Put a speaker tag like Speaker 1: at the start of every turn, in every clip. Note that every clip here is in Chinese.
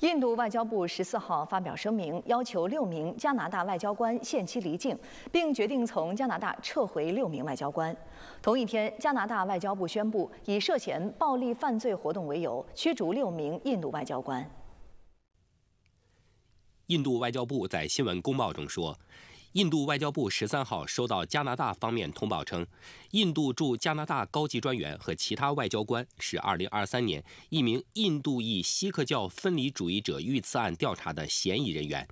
Speaker 1: 印度外交部十四号发表声明，要求六名加拿大外交官限期离境，并决定从加拿大撤回六名外交官。同一天，加拿大外交部宣布，以涉嫌暴力犯罪活动为由，驱逐六名印度外交官。
Speaker 2: 印度外交部在新闻公报中说。印度外交部十三号收到加拿大方面通报称，印度驻加拿大高级专员和其他外交官是二零二三年一名印度裔锡克教分离主义者遇刺案调查的嫌疑人员。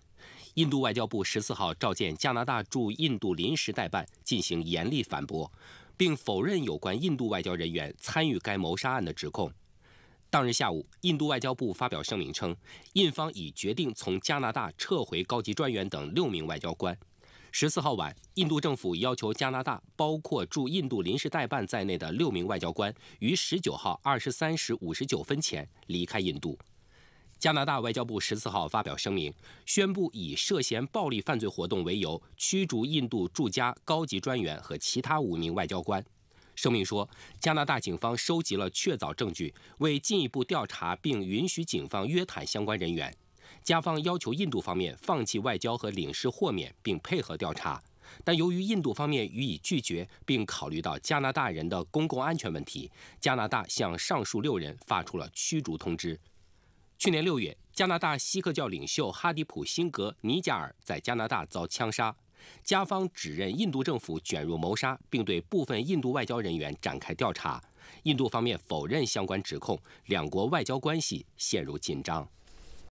Speaker 2: 印度外交部十四号召见加拿大驻印度临时代办进行严厉反驳，并否认有关印度外交人员参与该谋杀案的指控。当日下午，印度外交部发表声明称，印方已决定从加拿大撤回高级专员等六名外交官。十四号晚，印度政府要求加拿大包括驻印度临时代办在内的六名外交官于十九号二十三时五十九分前离开印度。加拿大外交部十四号发表声明，宣布以涉嫌暴力犯罪活动为由驱逐印度驻加高级专员和其他五名外交官。声明说，加拿大警方收集了确凿证据，为进一步调查并允许警方约谈相关人员。加方要求印度方面放弃外交和领事豁免，并配合调查，但由于印度方面予以拒绝，并考虑到加拿大人的公共安全问题，加拿大向上述六人发出了驱逐通知。去年六月，加拿大锡克教领袖哈迪普辛格尼加尔在加拿大遭枪杀，加方指认印度政府卷入谋杀，并对部分印度外交人员展开调查，印度方面否认相关指控，两国外交关系陷入紧张。